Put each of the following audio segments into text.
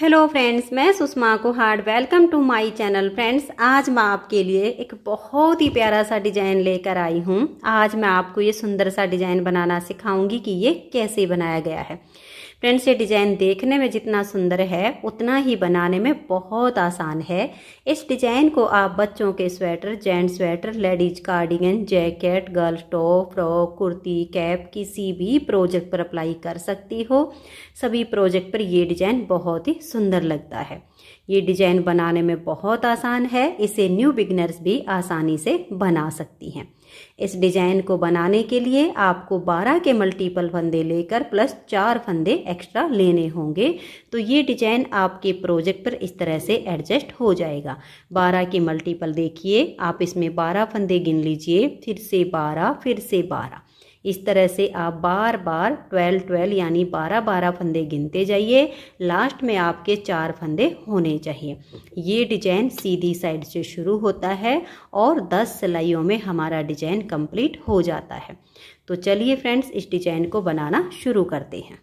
hello friends मैं सुषमा को hard welcome to my channel friends आज मैं आपके लिए एक बहुत ही प्यारा सा डिजाइन लेकर आई हूँ आज मैं आपको ये सुंदर सा डिजाइन बनाना सिखाऊंगी कि ये कैसे बनाया गया है फ्रेंड्स ये डिज़ाइन देखने में जितना सुंदर है उतना ही बनाने में बहुत आसान है इस डिज़ाइन को आप बच्चों के sweater gents sweater ladies cardigan jacket girls top frock kurti cap किसी भी प्रोजेक्ट पर अप्लाई कर सकती हो सभी प्रोजेक्ट पर यह डिज़ाइन बहुत ही सुंदर लगता है ये डिजाइन बनाने में बहुत आसान है इसे न्यू बिगनर्स भी आसानी से बना सकती हैं इस डिजाइन को बनाने के लिए आपको 12 के मल्टीपल फंदे लेकर प्लस चार फंदे एक्स्ट्रा लेने होंगे तो ये डिजाइन आपके प्रोजेक्ट पर इस तरह से एडजस्ट हो जाएगा 12 के मल्टीपल देखिए आप इसमें 12 फंदे गिन लीजिए फिर से 12 फिर से 12 इस तरह से आप बार बार ट्वेल्व ट्वेल्व यानी बारह बारह फंदे गिनते जाइए लास्ट में आपके चार फंदे होने चाहिए ये डिजाइन सीधी साइड से शुरू होता है और दस सिलाइयों में हमारा डिजाइन कंप्लीट हो जाता है तो चलिए फ्रेंड्स इस डिजाइन को बनाना शुरू करते हैं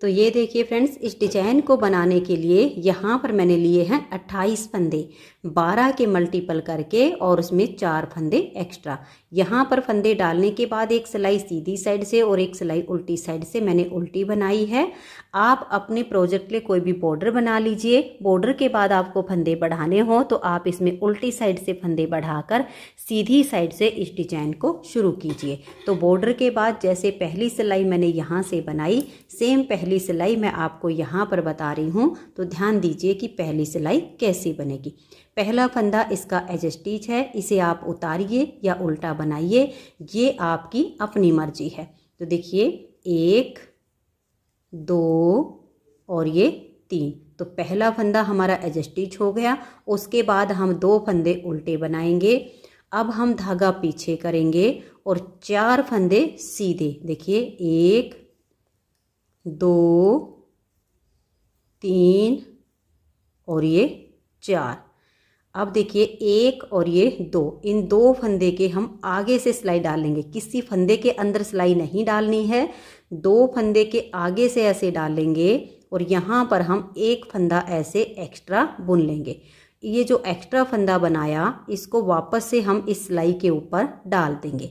तो ये देखिए फ्रेंड्स इस डिजाइन को बनाने के लिए यहाँ पर मैंने लिए हैं 28 फंदे बारह के मल्टीपल करके और उसमें चार फंदे एक्स्ट्रा यहाँ पर फंदे डालने के बाद एक सिलाई सीधी साइड से और एक सिलाई उल्टी साइड से मैंने उल्टी बनाई है आप अपने प्रोजेक्ट के कोई भी बॉर्डर बना लीजिए बॉर्डर के बाद आपको फंदे बढ़ाने हो तो आप इसमें उल्टी साइड से फंदे बढ़ाकर सीधी साइड से इस डिजाइन को शुरू कीजिए तो बॉर्डर के बाद जैसे पहली सिलाई मैंने यहाँ से बनाई सेम पहली सिलाई मैं आपको यहाँ पर बता रही हूँ तो ध्यान दीजिए कि पहली सिलाई कैसी बनेगी पहला फंदा इसका स्टीच है इसे आप उतारिए या उल्टा बनाइए ये आपकी अपनी मर्जी है तो देखिए एक दो और ये तीन तो पहला फंदा हमारा स्टीच हो गया उसके बाद हम दो फंदे उल्टे बनाएंगे अब हम धागा पीछे करेंगे और चार फंदे सीधे देखिए एक दो तीन और ये चार अब देखिए एक और ये दो इन दो फंदे के हम आगे से सिलाई डालेंगे किसी फंदे के अंदर सिलाई नहीं डालनी है दो फंदे के आगे से ऐसे डालेंगे और यहाँ पर हम एक फंदा ऐसे एक्स्ट्रा बुन लेंगे ये जो एक्स्ट्रा फंदा बनाया इसको वापस से हम इस सिलाई के ऊपर डाल देंगे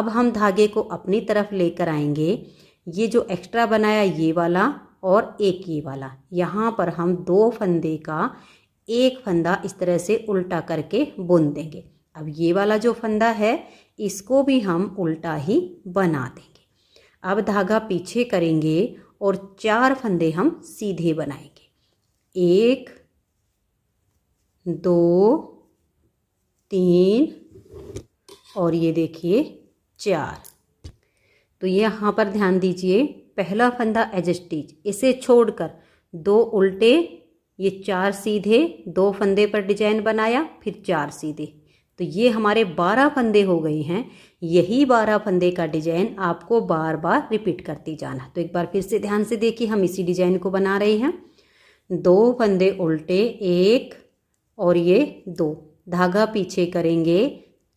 अब हम धागे को अपनी तरफ लेकर आएंगे ये जो एक्स्ट्रा बनाया ये वाला और एक ये वाला यहाँ पर हम दो फंदे का एक फंदा इस तरह से उल्टा करके बुन देंगे अब ये वाला जो फंदा है इसको भी हम उल्टा ही बना देंगे अब धागा पीछे करेंगे और चार फंदे हम सीधे बनाएंगे एक दो तीन और ये देखिए चार तो ये यहाँ पर ध्यान दीजिए पहला फंदा एजस्टिज इसे छोड़कर दो उल्टे ये चार सीधे दो फंदे पर डिजाइन बनाया फिर चार सीधे तो ये हमारे बारह फंदे हो गए हैं यही बारह फंदे का डिजाइन आपको बार बार रिपीट करती जाना तो एक बार फिर से ध्यान से देखिए हम इसी डिजाइन को बना रहे हैं दो फंदे उल्टे एक और ये दो धागा पीछे करेंगे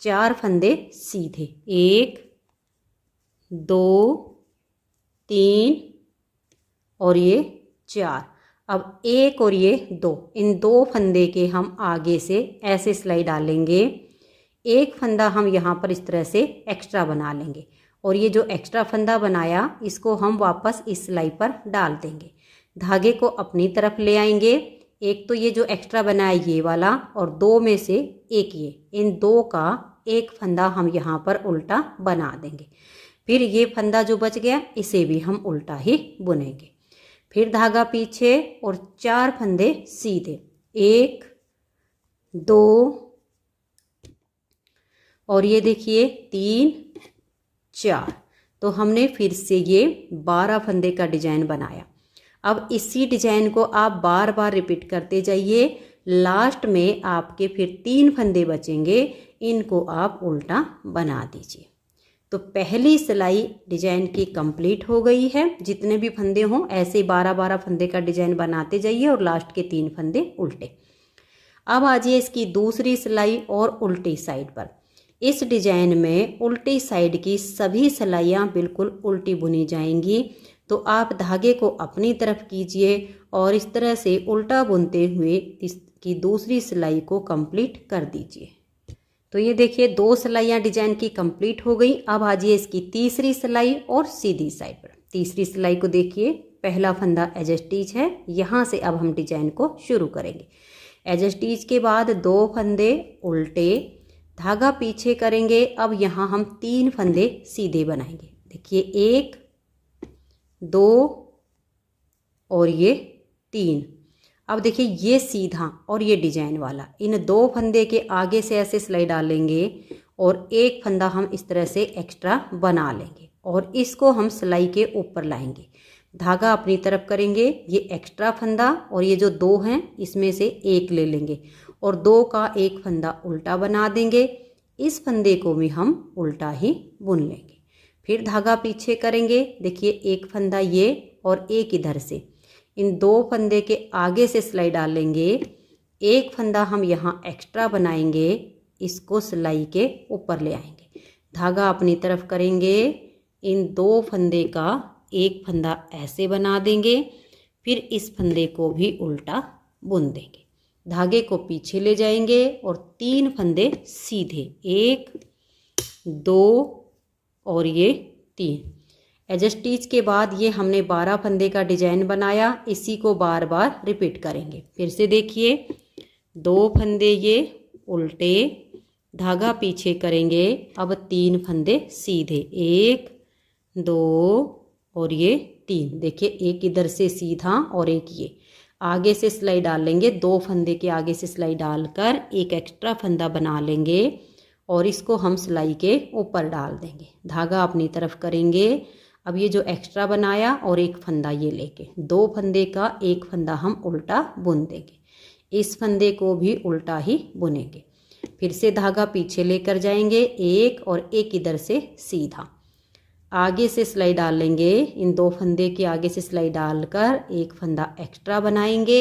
चार फंदे सीधे एक दो तीन और ये चार अब एक और ये दो इन दो फंदे के हम आगे से ऐसे सिलाई डालेंगे एक फंदा हम यहाँ पर इस तरह से एक्स्ट्रा बना लेंगे और ये जो एक्स्ट्रा फंदा बनाया इसको हम वापस इस सिलाई पर डाल देंगे धागे को अपनी तरफ ले आएंगे एक तो ये जो एक्स्ट्रा बनाया ये वाला और दो में से एक ये इन दो का एक फंदा हम यहाँ पर उल्टा बना देंगे फिर ये फंदा जो बच गया इसे भी हम उल्टा ही बुनेंगे फिर धागा पीछे और चार फंदे सीधे एक दो और ये देखिए तीन चार तो हमने फिर से ये बारह फंदे का डिजाइन बनाया अब इसी डिजाइन को आप बार बार रिपीट करते जाइए लास्ट में आपके फिर तीन फंदे बचेंगे इनको आप उल्टा बना दीजिए तो पहली सिलाई डिजाइन की कंप्लीट हो गई है जितने भी फंदे हों ऐसे बारह बारह फंदे का डिजाइन बनाते जाइए और लास्ट के तीन फंदे उल्टे अब आ जाइए इसकी दूसरी सिलाई और उल्टी साइड पर इस डिजाइन में उल्टी साइड की सभी सिलाइयाँ बिल्कुल उल्टी बुनी जाएंगी तो आप धागे को अपनी तरफ कीजिए और इस तरह से उल्टा बुनते हुए इसकी दूसरी सिलाई को कंप्लीट कर दीजिए तो ये देखिए दो सिलाइयाँ डिजाइन की कंप्लीट हो गई अब आ जाइए इसकी तीसरी सिलाई और सीधी साइड पर तीसरी सिलाई को देखिए पहला फंदा एजस्टीच है यहाँ से अब हम डिजाइन को शुरू करेंगे एजस्टीच के बाद दो फंदे उल्टे धागा पीछे करेंगे अब यहाँ हम तीन फंदे सीधे बनाएंगे देखिए एक दो और ये तीन अब देखिए ये सीधा और ये डिजाइन वाला इन दो फंदे के आगे से ऐसे सिलाई डालेंगे और एक फंदा हम इस तरह से एक्स्ट्रा बना लेंगे और इसको हम सिलाई के ऊपर लाएंगे धागा अपनी तरफ करेंगे ये एक्स्ट्रा फंदा और ये जो दो हैं इसमें से एक ले लेंगे और दो का एक फंदा उल्टा बना देंगे इस फंदे को भी हम उल्टा ही बुन लेंगे फिर धागा पीछे करेंगे देखिए एक फंदा ये और एक इधर से इन दो फंदे के आगे से सिलाई डालेंगे एक फंदा हम यहाँ एक्स्ट्रा बनाएंगे इसको सिलाई के ऊपर ले आएंगे धागा अपनी तरफ करेंगे इन दो फंदे का एक फंदा ऐसे बना देंगे फिर इस फंदे को भी उल्टा बुन देंगे धागे को पीछे ले जाएंगे और तीन फंदे सीधे एक दो और ये तीन एडजस्टीज के बाद ये हमने बारह फंदे का डिजाइन बनाया इसी को बार बार रिपीट करेंगे फिर से देखिए दो फंदे ये उल्टे धागा पीछे करेंगे अब तीन फंदे सीधे एक दो और ये तीन देखिए एक इधर से सीधा और एक ये आगे से सिलाई डाल लेंगे दो फंदे के आगे से सिलाई डालकर एक एक्स्ट्रा फंदा बना लेंगे और इसको हम सिलाई के ऊपर डाल देंगे धागा अपनी तरफ करेंगे अब ये जो एक्स्ट्रा बनाया और एक फंदा ये लेके दो फंदे का एक फंदा हम उल्टा बुन देंगे इस फंदे को भी उल्टा ही बुनेंगे फिर से धागा पीछे लेकर जाएंगे एक और एक इधर से सीधा आगे से सिलाई डाल लेंगे इन दो फंदे के आगे से सिलाई डालकर एक फंदा एक्स्ट्रा बनाएंगे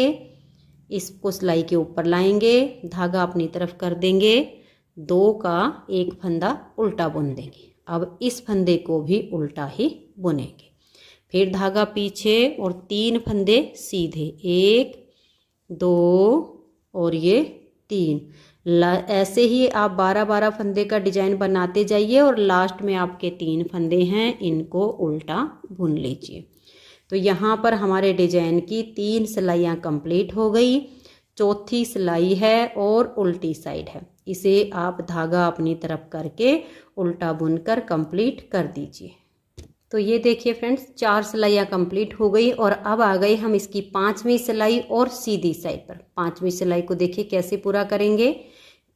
इसको सिलाई के ऊपर लाएंगे धागा अपनी तरफ कर देंगे दो का एक फंदा उल्टा बुन देंगे अब इस फंदे को भी उल्टा ही बुनेंगे फिर धागा पीछे और तीन फंदे सीधे एक दो और ये तीन ऐसे ही आप बारह बारह फंदे का डिजाइन बनाते जाइए और लास्ट में आपके तीन फंदे हैं इनको उल्टा बुन लीजिए तो यहाँ पर हमारे डिजाइन की तीन सिलाइयाँ कंप्लीट हो गई चौथी सिलाई है और उल्टी साइड है इसे आप धागा अपनी तरफ करके उल्टा बुनकर कंप्लीट कर दीजिए तो ये देखिए फ्रेंड्स चार सिलाइयाँ कंप्लीट हो गई और अब आ गए हम इसकी पांचवी सिलाई और सीधी साइड पर पांचवी सिलाई को देखिए कैसे पूरा करेंगे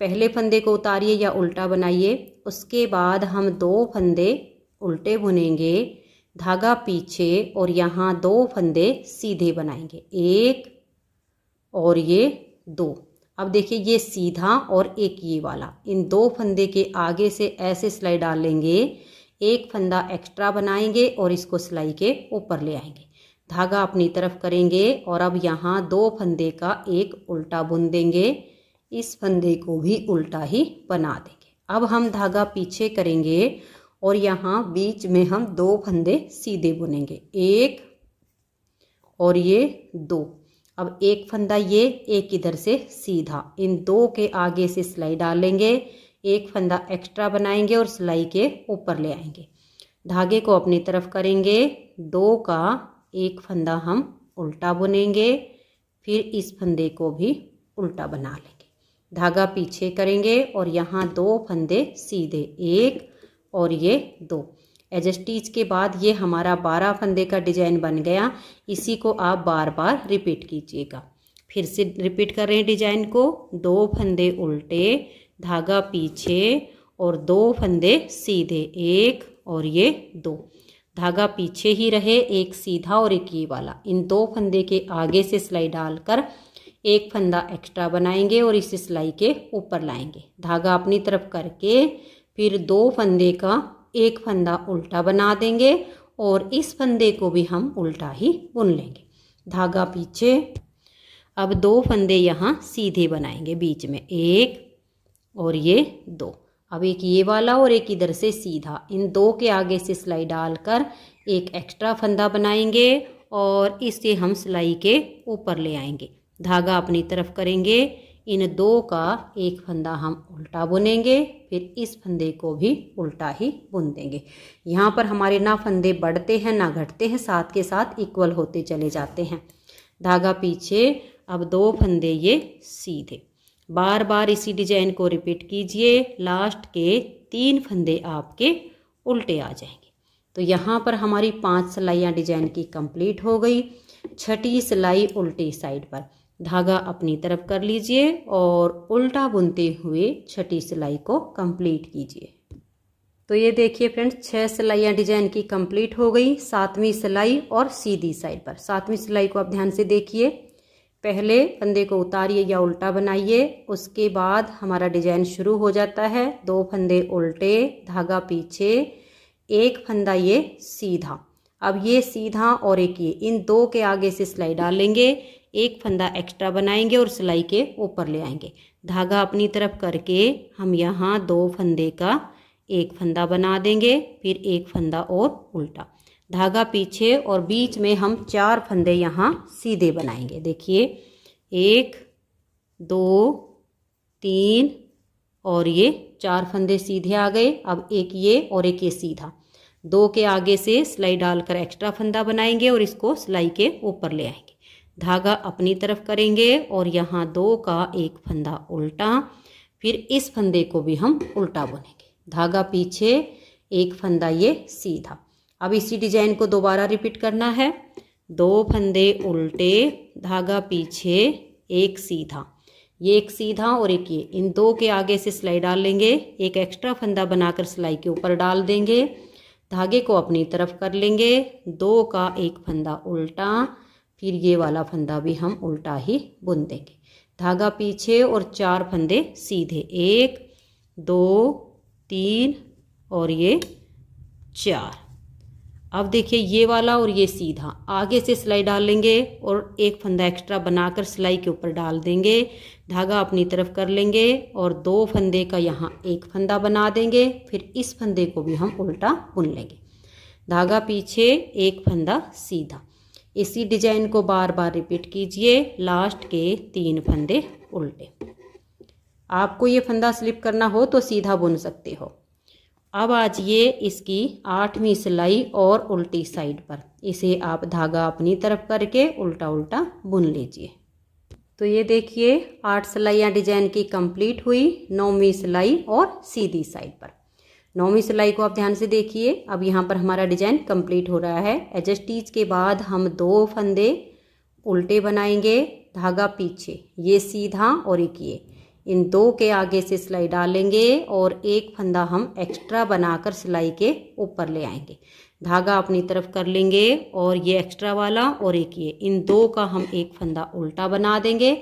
पहले फंदे को उतारिए या उल्टा बनाइए उसके बाद हम दो फंदे उल्टे बुनेंगे धागा पीछे और यहाँ दो फंदे सीधे बनाएंगे एक और ये दो अब देखिए ये सीधा और एक ये वाला इन दो फंदे के आगे से ऐसे सिलाई डालेंगे एक फंदा एक्स्ट्रा बनाएंगे और इसको सिलाई के ऊपर ले आएंगे धागा अपनी तरफ करेंगे और अब यहाँ दो फंदे का एक उल्टा बुन देंगे इस फंदे को भी उल्टा ही बना देंगे अब हम धागा पीछे करेंगे और यहाँ बीच में हम दो फंदे सीधे बुनेंगे एक और ये दो अब एक फंदा ये एक इधर से सीधा इन दो के आगे से सिलाई डालेंगे एक फंदा एक्स्ट्रा बनाएंगे और सिलाई के ऊपर ले आएंगे धागे को अपनी तरफ करेंगे दो का एक फंदा हम उल्टा बुनेंगे फिर इस फंदे को भी उल्टा बना लेंगे धागा पीछे करेंगे और यहाँ दो फंदे सीधे एक और ये दो एजस्टीज के बाद ये हमारा बारह फंदे का डिजाइन बन गया इसी को आप बार बार रिपीट कीजिएगा फिर से रिपीट कर रहे हैं डिजाइन को दो फंदे उल्टे धागा पीछे और दो फंदे सीधे एक और ये दो धागा पीछे ही रहे एक सीधा और एक ये वाला इन दो फंदे के आगे से सिलाई डालकर एक फंदा एक्स्ट्रा बनाएंगे और इस सिलाई के ऊपर लाएंगे धागा अपनी तरफ करके फिर दो फंदे का एक फंदा उल्टा बना देंगे और इस फंदे को भी हम उल्टा ही बुन लेंगे धागा पीछे अब दो फंदे यहाँ सीधे बनाएंगे बीच में एक और ये दो अब एक ये वाला और एक इधर से सीधा इन दो के आगे से सिलाई डालकर एक एक्स्ट्रा फंदा बनाएंगे और इसे हम सिलाई के ऊपर ले आएंगे धागा अपनी तरफ करेंगे इन दो का एक फंदा हम उल्टा बुनेंगे फिर इस फंदे को भी उल्टा ही बुन देंगे यहाँ पर हमारे ना फंदे बढ़ते हैं ना घटते हैं साथ के साथ इक्वल होते चले जाते हैं धागा पीछे अब दो फंदे ये सीधे बार बार इसी डिजाइन को रिपीट कीजिए लास्ट के तीन फंदे आपके उल्टे आ जाएंगे तो यहाँ पर हमारी पांच सिलाइयाँ डिजाइन की कंप्लीट हो गई छठी सिलाई उल्टी साइड पर धागा अपनी तरफ कर लीजिए और उल्टा बुनते हुए छठी सिलाई को कंप्लीट कीजिए तो ये देखिए फ्रेंड्स छह सिलाइयाँ डिजाइन की कंप्लीट हो गई सातवीं सिलाई और सीधी साइड पर सातवीं सिलाई को आप ध्यान से देखिए पहले फंदे को उतारिए या उल्टा बनाइए उसके बाद हमारा डिजाइन शुरू हो जाता है दो फंदे उल्टे धागा पीछे एक फंदा ये सीधा अब ये सीधा और एक ये इन दो के आगे से सिलाई डालेंगे एक फंदा एक्स्ट्रा बनाएंगे और सिलाई के ऊपर ले आएंगे धागा अपनी तरफ करके हम यहाँ दो फंदे का एक फंदा बना देंगे फिर एक फंदा और उल्टा धागा पीछे और बीच में हम चार फंदे यहाँ सीधे बनाएंगे देखिए एक दो तीन और ये चार फंदे सीधे आ गए अब एक ये और एक ये सीधा दो के आगे से सिलाई डालकर एक्स्ट्रा फंदा बनाएंगे और इसको सिलाई के ऊपर ले आएंगे धागा अपनी तरफ करेंगे और यहाँ दो का एक फंदा उल्टा फिर इस फंदे को भी हम उल्टा बुनेंगे धागा पीछे एक फंदा ये सीधा अब इसी डिजाइन को दोबारा रिपीट करना है दो फंदे उल्टे धागा पीछे एक सीधा ये एक सीधा और एक ये इन दो के आगे से सिलाई डाल लेंगे एक एक्स्ट्रा फंदा बनाकर सिलाई के ऊपर डाल देंगे धागे को अपनी तरफ कर लेंगे दो का एक फंदा उल्टा फिर ये वाला फंदा भी हम उल्टा ही बुन देंगे धागा पीछे और चार फंदे सीधे एक दो तीन और ये चार अब देखिए ये वाला और ये सीधा आगे से सिलाई डाल लेंगे और एक फंदा एक्स्ट्रा बनाकर सिलाई के ऊपर डाल देंगे धागा अपनी तरफ कर लेंगे और दो फंदे का यहाँ एक फंदा बना देंगे फिर इस फंदे को भी हम उल्टा बुन लेंगे धागा पीछे एक फंदा सीधा इसी डिजाइन को बार बार रिपीट कीजिए लास्ट के तीन फंदे उल्टे आपको ये फंदा स्लिप करना हो तो सीधा बुन सकते हो अब आज ये इसकी आठवीं सिलाई और उल्टी साइड पर इसे आप धागा अपनी तरफ करके उल्टा उल्टा बुन लीजिए तो ये देखिए आठ सिलाइयाँ डिजाइन की कंप्लीट हुई नौवीं सिलाई और सीधी साइड पर नौवीं सिलाई को आप ध्यान से देखिए अब यहाँ पर हमारा डिजाइन कंप्लीट हो रहा है एजस्टीज के बाद हम दो फंदे उल्टे बनाएंगे धागा पीछे ये सीधा और एक ये इन दो के आगे से सिलाई डालेंगे और एक फंदा हम एक्स्ट्रा बनाकर सिलाई के ऊपर ले आएंगे धागा अपनी तरफ कर लेंगे और ये एक्स्ट्रा वाला और एक ये इन दो का हम एक फंदा उल्टा बना देंगे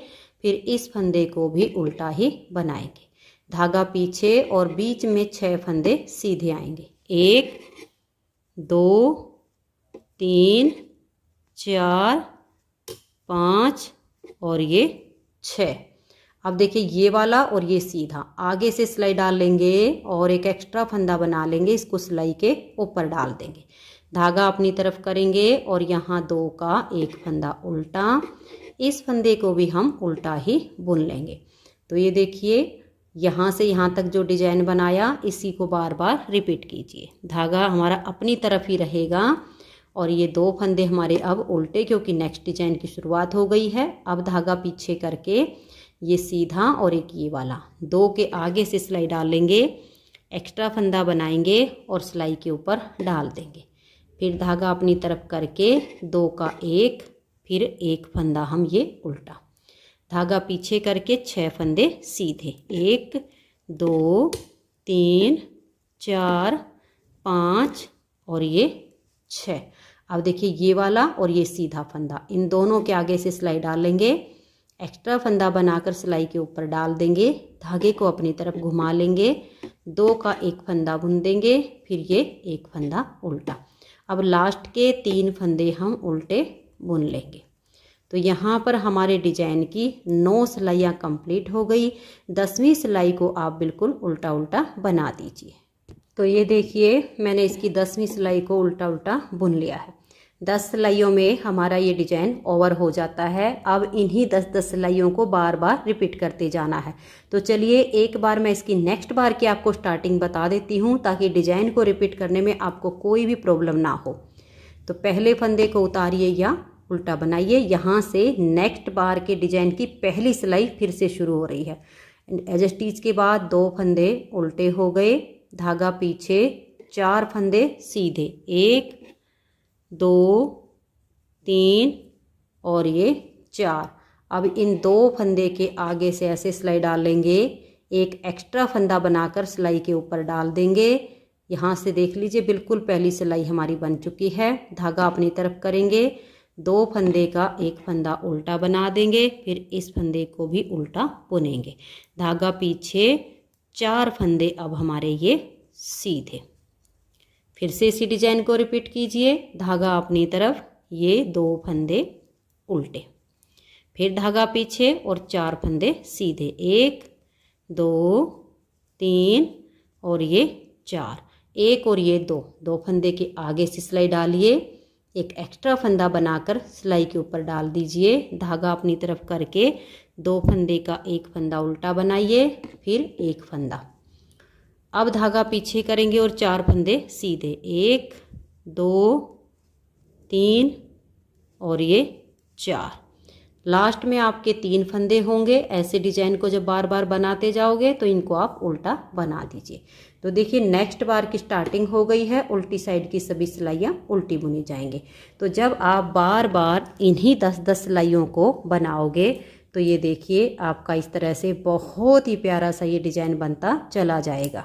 फिर इस फंदे को भी उल्टा ही बनाएंगे धागा पीछे और बीच में छह फंदे सीधे आएंगे एक दो तीन चार पाँच और ये छः अब देखिए ये वाला और ये सीधा आगे से सिलाई डाल लेंगे और एक एक्स्ट्रा फंदा बना लेंगे इसको सिलाई के ऊपर डाल देंगे धागा अपनी तरफ करेंगे और यहाँ दो का एक फंदा उल्टा इस फंदे को भी हम उल्टा ही बुन लेंगे तो ये देखिए यहाँ से यहाँ तक जो डिजाइन बनाया इसी को बार बार रिपीट कीजिए धागा हमारा अपनी तरफ ही रहेगा और ये दो फंदे हमारे अब उल्टे क्योंकि नेक्स्ट डिजाइन की शुरुआत हो गई है अब धागा पीछे करके ये सीधा और एक ये वाला दो के आगे से सिलाई डाल लेंगे एक्स्ट्रा फंदा बनाएंगे और सिलाई के ऊपर डाल देंगे फिर धागा अपनी तरफ करके दो का एक फिर एक फंदा हम ये उल्टा धागा पीछे करके छः फंदे सीधे एक दो तीन चार पाँच और ये छ अब देखिए ये वाला और ये सीधा फंदा इन दोनों के आगे से सिलाई डाल लेंगे एक्स्ट्रा फंदा बनाकर सिलाई के ऊपर डाल देंगे धागे को अपनी तरफ घुमा लेंगे दो का एक फंदा बुन देंगे फिर ये एक फंदा उल्टा अब लास्ट के तीन फंदे हम उल्टे बुन लेंगे तो यहाँ पर हमारे डिजाइन की नौ सिलाइयाँ कंप्लीट हो गई दसवीं सिलाई को आप बिल्कुल उल्टा उल्टा बना दीजिए तो ये देखिए मैंने इसकी दसवीं सिलाई को उल्टा उल्टा बुन लिया है दस सिलाइयों में हमारा ये डिजाइन ओवर हो जाता है अब इन्हीं दस दस सिलाइयों को बार बार रिपीट करते जाना है तो चलिए एक बार मैं इसकी नेक्स्ट बार की आपको स्टार्टिंग बता देती हूँ ताकि डिजाइन को रिपीट करने में आपको कोई भी प्रॉब्लम ना हो तो पहले फंदे को उतारिए या उल्टा बनाइए यहाँ से नेक्स्ट बार के डिजाइन की पहली सिलाई फिर से शुरू हो रही है एज स्टीच के बाद दो फंदे उल्टे हो गए धागा पीछे चार फंदे सीधे एक दो तीन और ये चार अब इन दो फंदे के आगे से ऐसे सिलाई डाल लेंगे एक एक्स्ट्रा फंदा बनाकर सिलाई के ऊपर डाल देंगे यहाँ से देख लीजिए बिल्कुल पहली सिलाई हमारी बन चुकी है धागा अपनी तरफ करेंगे दो फंदे का एक फंदा उल्टा बना देंगे फिर इस फंदे को भी उल्टा बुनेंगे धागा पीछे चार फंदे अब हमारे ये सीधे फिर से इसी डिजाइन को रिपीट कीजिए धागा अपनी तरफ ये दो फंदे उल्टे फिर धागा पीछे और चार फंदे सीधे एक दो तीन और ये चार एक और ये दो दो फंदे के आगे से सिलाई डालिए एक एक्स्ट्रा फंदा बनाकर सिलाई के ऊपर डाल दीजिए धागा अपनी तरफ करके दो फंदे का एक फंदा उल्टा बनाइए फिर एक फंदा अब धागा पीछे करेंगे और चार फंदे सीधे एक दो तीन और ये चार लास्ट में आपके तीन फंदे होंगे ऐसे डिजाइन को जब बार बार बनाते जाओगे तो इनको आप उल्टा बना दीजिए तो देखिए नेक्स्ट बार की स्टार्टिंग हो गई है उल्टी साइड की सभी सिलाइयाँ उल्टी बुनी जाएंगे तो जब आप बार बार इन्हीं दस दस सिलाइयों को बनाओगे तो ये देखिए आपका इस तरह से बहुत ही प्यारा सा ये डिजाइन बनता चला जाएगा